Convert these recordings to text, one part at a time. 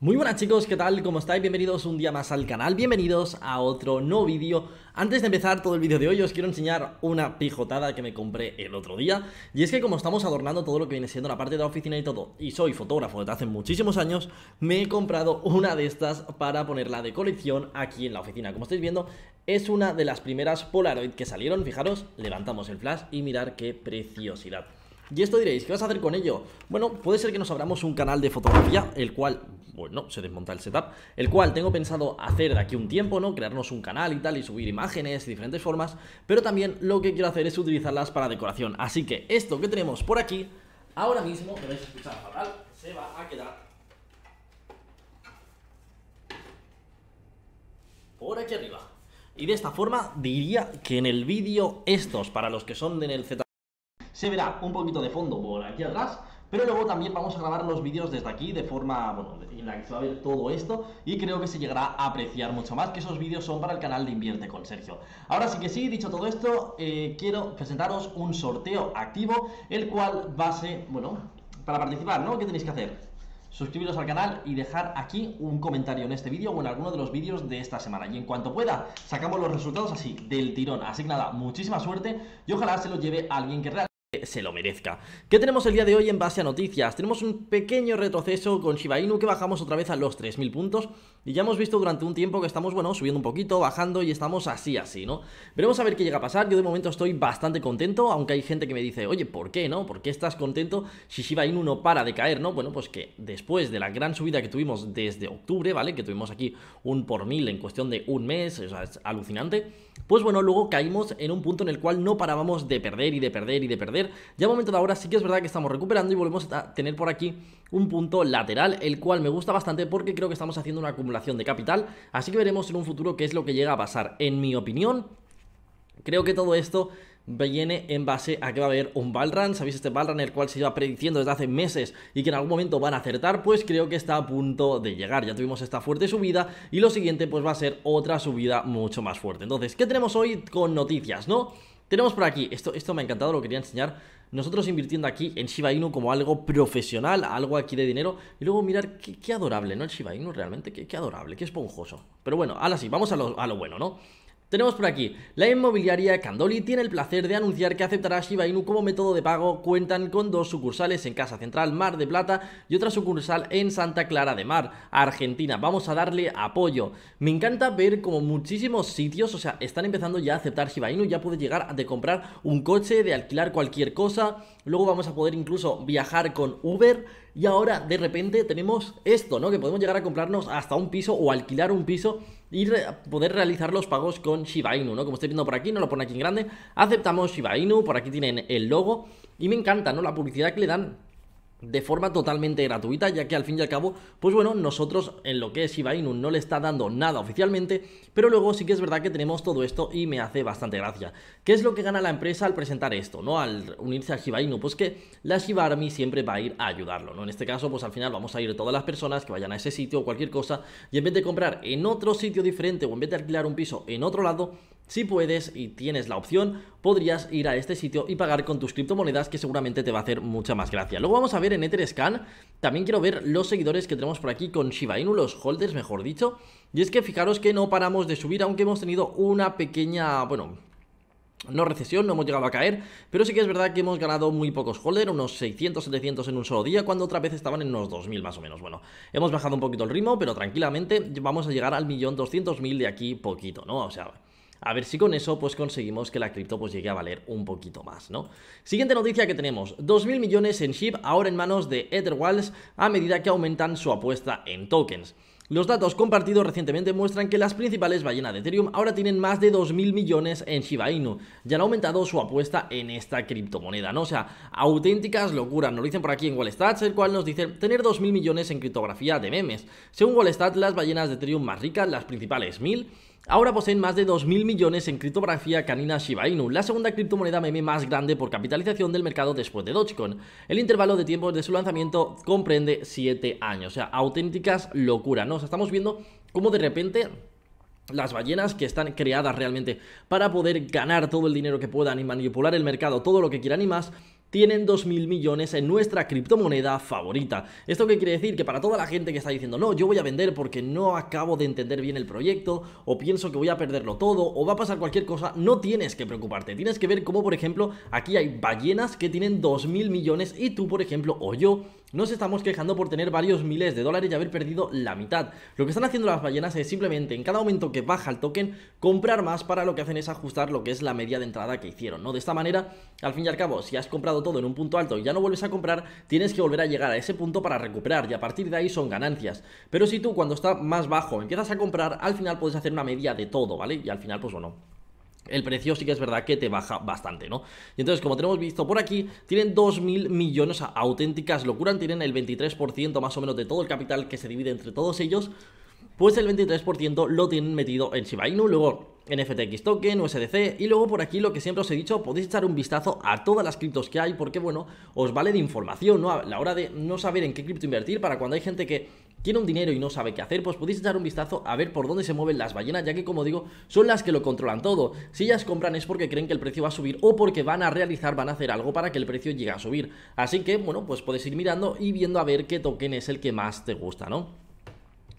Muy buenas chicos, ¿qué tal? ¿Cómo estáis? Bienvenidos un día más al canal, bienvenidos a otro nuevo vídeo Antes de empezar todo el vídeo de hoy os quiero enseñar una pijotada que me compré el otro día Y es que como estamos adornando todo lo que viene siendo la parte de la oficina y todo Y soy fotógrafo desde hace muchísimos años Me he comprado una de estas para ponerla de colección aquí en la oficina Como estáis viendo, es una de las primeras Polaroid que salieron Fijaros, levantamos el flash y mirar qué preciosidad y esto diréis, ¿qué vas a hacer con ello? Bueno, puede ser que nos abramos un canal de fotografía, el cual, bueno, se desmonta el setup, el cual tengo pensado hacer de aquí un tiempo, ¿no? Crearnos un canal y tal, y subir imágenes de diferentes formas, pero también lo que quiero hacer es utilizarlas para decoración. Así que esto que tenemos por aquí, ahora mismo, me vais a escuchar fatal, se va a quedar por aquí arriba. Y de esta forma diría que en el vídeo estos, para los que son en el Z se verá un poquito de fondo por aquí atrás, pero luego también vamos a grabar los vídeos desde aquí de forma, bueno, en la que se va a ver todo esto y creo que se llegará a apreciar mucho más que esos vídeos son para el canal de Invierte con Sergio. Ahora sí que sí, dicho todo esto, eh, quiero presentaros un sorteo activo, el cual va a ser, bueno, para participar, ¿no? ¿Qué tenéis que hacer? suscribiros al canal y dejar aquí un comentario en este vídeo o en alguno de los vídeos de esta semana. Y en cuanto pueda, sacamos los resultados así, del tirón. Así que nada, muchísima suerte y ojalá se lo lleve alguien que realmente se lo merezca. ¿Qué tenemos el día de hoy en base a noticias? Tenemos un pequeño retroceso con Shiba Inu que bajamos otra vez a los 3.000 puntos y ya hemos visto durante un tiempo que estamos, bueno, subiendo un poquito, bajando y estamos así, así, ¿no? Veremos a ver qué llega a pasar. Yo de momento estoy bastante contento, aunque hay gente que me dice, oye, ¿por qué, no? ¿Por qué estás contento si Shiba Inu no para de caer, no? Bueno, pues que después de la gran subida que tuvimos desde octubre, ¿vale? Que tuvimos aquí un por mil en cuestión de un mes, o sea, es alucinante. Pues bueno, luego caímos en un punto en el cual no parábamos de perder y de perder y de perder. Ya a momento de ahora sí que es verdad que estamos recuperando y volvemos a tener por aquí un punto lateral, el cual me gusta bastante porque creo que estamos haciendo una acumulación de capital, así que veremos en un futuro qué es lo que llega a pasar. En mi opinión, creo que todo esto viene en base a que va a haber un Balran. ¿Sabéis este Balran el cual se iba prediciendo desde hace meses y que en algún momento van a acertar? Pues creo que está a punto de llegar. Ya tuvimos esta fuerte subida y lo siguiente pues va a ser otra subida mucho más fuerte. Entonces, ¿qué tenemos hoy con noticias, no? Tenemos por aquí, esto, esto me ha encantado, lo quería enseñar. Nosotros invirtiendo aquí en Shiba Inu como algo profesional, algo aquí de dinero. Y luego mirar qué, adorable, ¿no? El Shiba Inu realmente, qué, qué adorable, qué esponjoso. Pero bueno, ahora sí, vamos a lo, a lo bueno, ¿no? Tenemos por aquí, la inmobiliaria Candoli tiene el placer de anunciar que aceptará Shiba Inu como método de pago. Cuentan con dos sucursales en Casa Central, Mar de Plata y otra sucursal en Santa Clara de Mar, Argentina. Vamos a darle apoyo. Me encanta ver como muchísimos sitios, o sea, están empezando ya a aceptar Shiba Inu, ya puede llegar a de comprar un coche, de alquilar cualquier cosa. Luego vamos a poder incluso viajar con Uber y ahora de repente tenemos esto, ¿no? Que podemos llegar a comprarnos hasta un piso o alquilar un piso y poder realizar los pagos con Shiba Inu, ¿no? Como estáis viendo por aquí, no lo pone aquí en grande. Aceptamos Shiba Inu, por aquí tienen el logo y me encanta, ¿no? La publicidad que le dan de forma totalmente gratuita, ya que al fin y al cabo, pues bueno, nosotros en lo que es Shiba Inu no le está dando nada oficialmente, pero luego sí que es verdad que tenemos todo esto y me hace bastante gracia. ¿Qué es lo que gana la empresa al presentar esto, no? Al unirse a Shiba Inu, pues que la Shiba Army siempre va a ir a ayudarlo, ¿no? En este caso, pues al final vamos a ir todas las personas que vayan a ese sitio o cualquier cosa y en vez de comprar en otro sitio diferente o en vez de alquilar un piso en otro lado, si puedes y tienes la opción, podrías ir a este sitio y pagar con tus criptomonedas que seguramente te va a hacer mucha más gracia. Luego vamos a ver en Etherscan, también quiero ver los seguidores que tenemos por aquí con Shiba Inu, los holders mejor dicho. Y es que fijaros que no paramos de subir, aunque hemos tenido una pequeña, bueno, no recesión, no hemos llegado a caer, pero sí que es verdad que hemos ganado muy pocos holders, unos 600, 700 en un solo día, cuando otra vez estaban en unos 2000 más o menos. Bueno, hemos bajado un poquito el ritmo, pero tranquilamente vamos a llegar al millón doscientos mil de aquí poquito, ¿no? O sea, a ver si con eso pues conseguimos que la cripto pues llegue a valer un poquito más, ¿no? Siguiente noticia que tenemos, 2.000 millones en SHIB ahora en manos de Etherwalls a medida que aumentan su apuesta en tokens. Los datos compartidos recientemente muestran que las principales ballenas de Ethereum ahora tienen más de 2.000 millones en Shiba Inu y han aumentado su apuesta en esta criptomoneda, ¿no? O sea, auténticas locuras. Nos lo dicen por aquí en Wallstats, el cual nos dice tener 2.000 millones en criptografía de memes. Según Wallstats, las ballenas de Ethereum más ricas, las principales 1.000, ahora poseen más de 2.000 millones en criptografía canina Shiba Inu, la segunda criptomoneda meme más grande por capitalización del mercado después de Dogecoin. El intervalo de tiempo de su lanzamiento comprende 7 años, o sea, auténticas locuras, ¿no? O sea, estamos viendo cómo de repente las ballenas que están creadas realmente para poder ganar todo el dinero que puedan y manipular el mercado, todo lo que quieran y más, tienen 2.000 millones en nuestra criptomoneda favorita. ¿Esto qué quiere decir? Que para toda la gente que está diciendo, no, yo voy a vender porque no acabo de entender bien el proyecto, o pienso que voy a perderlo todo, o va a pasar cualquier cosa, no tienes que preocuparte. Tienes que ver cómo, por ejemplo, aquí hay ballenas que tienen 2.000 millones y tú, por ejemplo, o yo, nos estamos quejando por tener varios miles de dólares y haber perdido la mitad. Lo que están haciendo las ballenas es simplemente en cada momento que baja el token comprar más para lo que hacen es ajustar lo que es la media de entrada que hicieron, ¿no? De esta manera, al fin y al cabo, si has comprado todo en un punto alto y ya no vuelves a comprar, tienes que volver a llegar a ese punto para recuperar y a partir de ahí son ganancias. Pero si tú cuando está más bajo empiezas a comprar, al final puedes hacer una media de todo, ¿vale? Y al final pues bueno, el precio sí que es verdad que te baja bastante, ¿no? Y entonces, como tenemos visto por aquí, tienen 2.000 millones, auténticas locuras, tienen el 23% más o menos de todo el capital que se divide entre todos ellos, pues el 23% lo tienen metido en Shiba Inu, luego en FTX Token, USDC, y luego por aquí lo que siempre os he dicho, podéis echar un vistazo a todas las criptos que hay, porque bueno, os vale de información, ¿no? A la hora de no saber en qué cripto invertir, para cuando hay gente que tiene un dinero y no sabe qué hacer, pues podéis echar un vistazo a ver por dónde se mueven las ballenas, ya que como digo, son las que lo controlan todo. Si ellas compran es porque creen que el precio va a subir o porque van a realizar, van a hacer algo para que el precio llegue a subir. Así que, bueno, pues puedes ir mirando y viendo a ver qué token es el que más te gusta, ¿no?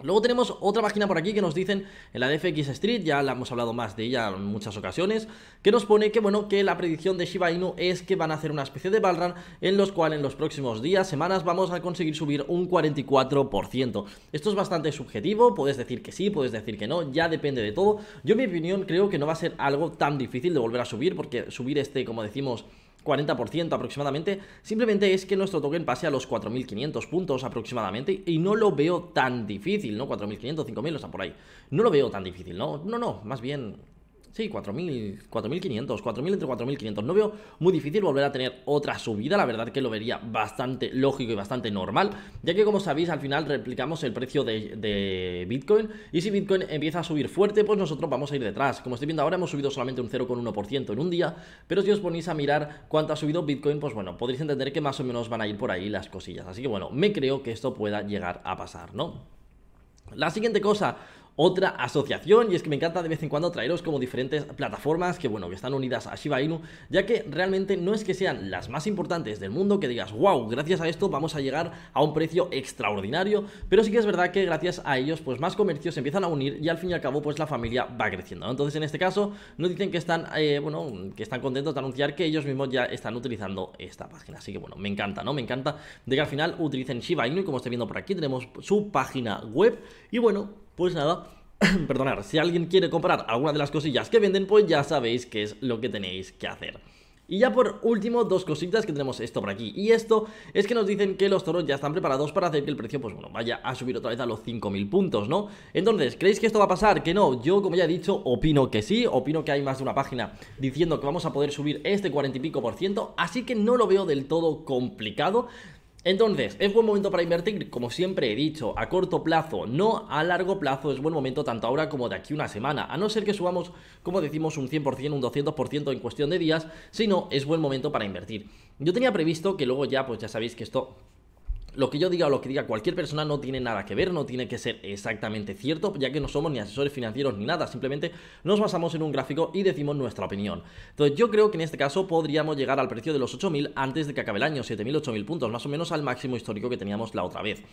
Luego tenemos otra página por aquí que nos dicen en la de FX Street, ya la hemos hablado más de ella en muchas ocasiones, que nos pone que bueno, que la predicción de Shiba Inu es que van a hacer una especie de run en los cuales en los próximos días, semanas vamos a conseguir subir un 44%. Esto es bastante subjetivo, puedes decir que sí, puedes decir que no, ya depende de todo. Yo en mi opinión creo que no va a ser algo tan difícil de volver a subir porque subir este, como decimos, 40% aproximadamente, simplemente es que nuestro token pase a los 4500 puntos aproximadamente y no lo veo tan difícil, ¿no? 4500, 5000, o sea, por ahí. No lo veo tan difícil, ¿no? No, no, más bien Sí, 4.000, 4.500, 4.000 entre 4.500. No veo muy difícil volver a tener otra subida, la verdad que lo vería bastante lógico y bastante normal, ya que como sabéis al final replicamos el precio de, de Bitcoin y si Bitcoin empieza a subir fuerte, pues nosotros vamos a ir detrás. Como estoy viendo ahora hemos subido solamente un 0,1% en un día, pero si os ponéis a mirar cuánto ha subido Bitcoin, pues bueno, podréis entender que más o menos van a ir por ahí las cosillas. Así que bueno, me creo que esto pueda llegar a pasar, ¿no? La siguiente cosa otra asociación y es que me encanta de vez en cuando traeros como diferentes plataformas que bueno, que están unidas a Shiba Inu, ya que realmente no es que sean las más importantes del mundo que digas, wow, gracias a esto vamos a llegar a un precio extraordinario, pero sí que es verdad que gracias a ellos pues más comercios se empiezan a unir y al fin y al cabo pues la familia va creciendo. Entonces en este caso nos dicen que están, eh, bueno, que están contentos de anunciar que ellos mismos ya están utilizando esta página, así que bueno, me encanta, ¿no? Me encanta de que al final utilicen Shiba Inu y como estoy viendo por aquí tenemos su página web y bueno, pues nada, perdonar, si alguien quiere comprar alguna de las cosillas que venden, pues ya sabéis qué es lo que tenéis que hacer. Y ya por último, dos cositas que tenemos esto por aquí. Y esto es que nos dicen que los toros ya están preparados para hacer que el precio, pues bueno, vaya a subir otra vez a los 5.000 puntos, ¿no? Entonces, ¿creéis que esto va a pasar? Que no. Yo, como ya he dicho, opino que sí. Opino que hay más de una página diciendo que vamos a poder subir este 40 y pico por ciento. Así que no lo veo del todo complicado. Entonces, es buen momento para invertir, como siempre he dicho, a corto plazo, no a largo plazo, es buen momento tanto ahora como de aquí una semana, a no ser que subamos, como decimos, un 100%, un 200% en cuestión de días, sino es buen momento para invertir. Yo tenía previsto que luego ya, pues ya sabéis que esto lo que yo diga o lo que diga cualquier persona no tiene nada que ver, no tiene que ser exactamente cierto, ya que no somos ni asesores financieros ni nada, simplemente nos basamos en un gráfico y decimos nuestra opinión. Entonces yo creo que en este caso podríamos llegar al precio de los 8.000 antes de que acabe el año, 7.000, 8.000 puntos, más o menos al máximo histórico que teníamos la otra vez.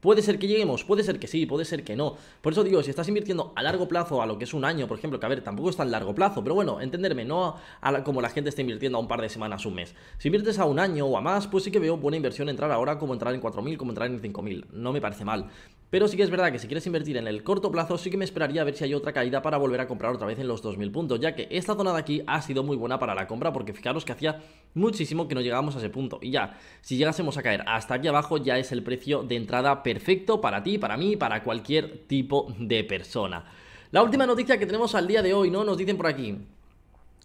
Puede ser que lleguemos, puede ser que sí, puede ser que no. Por eso digo, si estás invirtiendo a largo plazo, a lo que es un año, por ejemplo, que a ver, tampoco es tan largo plazo, pero bueno, entenderme, no a como la gente está invirtiendo a un par de semanas, un mes. Si inviertes a un año o a más, pues sí que veo buena inversión entrar ahora, como entrar en 4.000, como entrar en 5.000. No me parece mal. Pero sí que es verdad que si quieres invertir en el corto plazo, sí que me esperaría a ver si hay otra caída para volver a comprar otra vez en los 2.000 puntos, ya que esta zona de aquí ha sido muy buena para la compra, porque fijaros que hacía muchísimo que no llegábamos a ese punto. Y ya, si llegásemos a caer hasta aquí abajo, ya es el precio de entrada perfecto para ti, para mí, para cualquier tipo de persona. La última noticia que tenemos al día de hoy, ¿no? Nos dicen por aquí.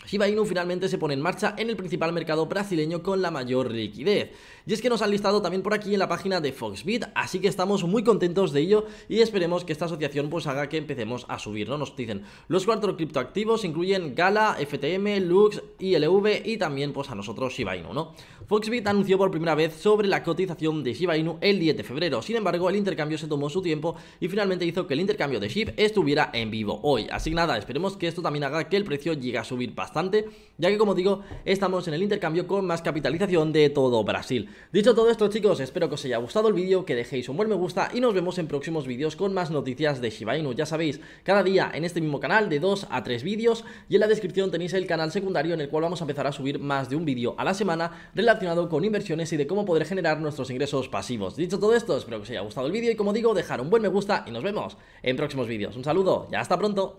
Shiba Inu finalmente se pone en marcha en el principal mercado brasileño con la mayor liquidez. Y es que nos han listado también por aquí en la página de Foxbit, así que estamos muy contentos de ello y esperemos que esta asociación pues haga que empecemos a subir, ¿no? Nos dicen, los cuatro criptoactivos incluyen Gala, FTM, Lux, ILV y también pues a nosotros Shiba Inu, ¿no? Foxbit anunció por primera vez sobre la cotización de Shiba Inu el 10 de febrero, sin embargo el intercambio se tomó su tiempo y finalmente hizo que el intercambio de SHIB estuviera en vivo hoy. Así que nada, esperemos que esto también haga que el precio llegue a subir bastante ya que como digo, estamos en el intercambio con más capitalización de todo Brasil. Dicho todo esto chicos, espero que os haya gustado el vídeo, que dejéis un buen me gusta y nos vemos en próximos vídeos con más noticias de Shiba Ya sabéis, cada día en este mismo canal de 2 a 3 vídeos y en la descripción tenéis el canal secundario en el cual vamos a empezar a subir más de un vídeo a la semana relacionado con inversiones y de cómo poder generar nuestros ingresos pasivos. Dicho todo esto, espero que os haya gustado el vídeo y como digo, dejar un buen me gusta y nos vemos en próximos vídeos. Un saludo ya hasta pronto.